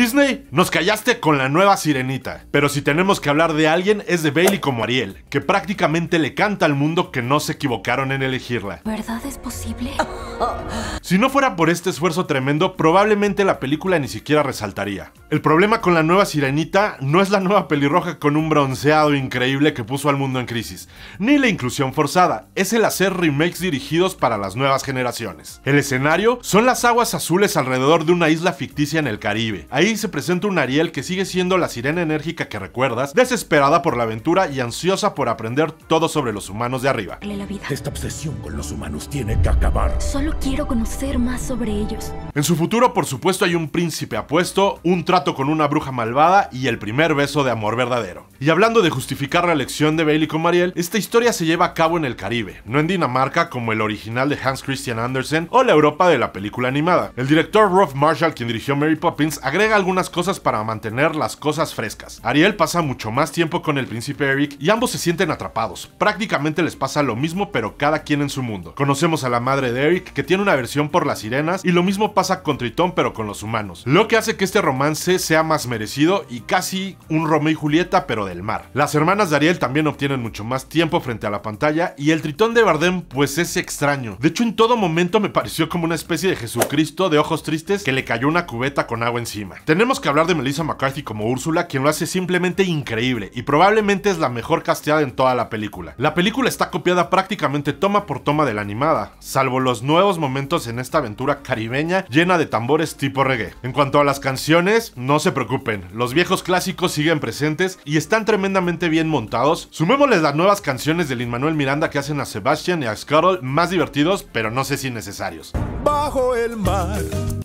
Disney, nos callaste con la nueva sirenita. Pero si tenemos que hablar de alguien es de Bailey como Ariel, que prácticamente le canta al mundo que no se equivocaron en elegirla. ¿Verdad es posible? Si no fuera por este esfuerzo tremendo, probablemente la película ni siquiera resaltaría. El problema con la nueva sirenita no es la nueva pelirroja con un bronceado increíble que puso al mundo en crisis, ni la inclusión forzada, es el hacer remakes dirigidos para las nuevas generaciones. El escenario son las aguas azules alrededor de una isla ficticia en el Caribe. Ahí se presenta un Ariel que sigue siendo la sirena enérgica que recuerdas, desesperada por la aventura y ansiosa por aprender todo sobre los humanos de arriba. Esta obsesión con los humanos tiene que acabar. Solo quiero conocer más sobre ellos. En su futuro, por supuesto, hay un príncipe apuesto, un con una bruja malvada y el primer beso de amor verdadero. Y hablando de justificar la elección de Bailey con Ariel, esta historia se lleva a cabo en el Caribe, no en Dinamarca como el original de Hans Christian Andersen o la Europa de la película animada. El director Rolf Marshall, quien dirigió Mary Poppins, agrega algunas cosas para mantener las cosas frescas. Ariel pasa mucho más tiempo con el príncipe Eric y ambos se sienten atrapados. Prácticamente les pasa lo mismo pero cada quien en su mundo. Conocemos a la madre de Eric que tiene una versión por las sirenas y lo mismo pasa con Tritón pero con los humanos, lo que hace que este romance sea más merecido y casi un Romeo y Julieta pero del mar. Las hermanas de Ariel también obtienen mucho más tiempo frente a la pantalla y el tritón de Bardem pues es extraño. De hecho en todo momento me pareció como una especie de Jesucristo de ojos tristes que le cayó una cubeta con agua encima. Tenemos que hablar de Melissa McCarthy como Úrsula quien lo hace simplemente increíble y probablemente es la mejor casteada en toda la película. La película está copiada prácticamente toma por toma de la animada, salvo los nuevos momentos en esta aventura caribeña llena de tambores tipo reggae. En cuanto a las canciones, no se preocupen, los viejos clásicos siguen presentes y están tremendamente bien montados. Sumémosles las nuevas canciones de Lin Manuel Miranda que hacen a Sebastian y a Scarlett más divertidos, pero no sé si necesarios bajo el mar.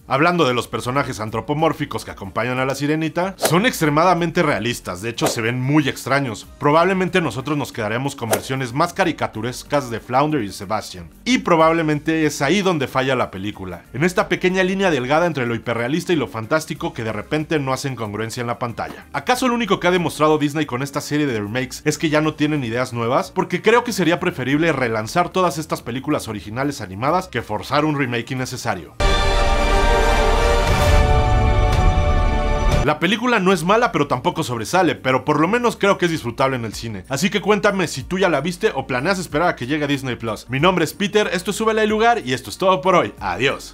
Hablando de los personajes antropomórficos que acompañan a la sirenita, son extremadamente realistas, de hecho se ven muy extraños. Probablemente nosotros nos quedaremos con versiones más caricaturescas de Flounder y Sebastian. Y probablemente es ahí donde falla la película, en esta pequeña línea delgada entre lo hiperrealista y lo fantástico que de repente no hacen congruencia en la pantalla. ¿Acaso lo único que ha demostrado Disney con esta serie de remakes es que ya no tienen ideas nuevas? Porque creo que sería preferible relanzar todas estas películas originales animadas que forzar un remake necesario. La película no es mala, pero tampoco sobresale, pero por lo menos creo que es disfrutable en el cine. Así que cuéntame si tú ya la viste o planeas esperar a que llegue a Disney Plus. Mi nombre es Peter, esto es Súbela y Lugar y esto es todo por hoy. Adiós.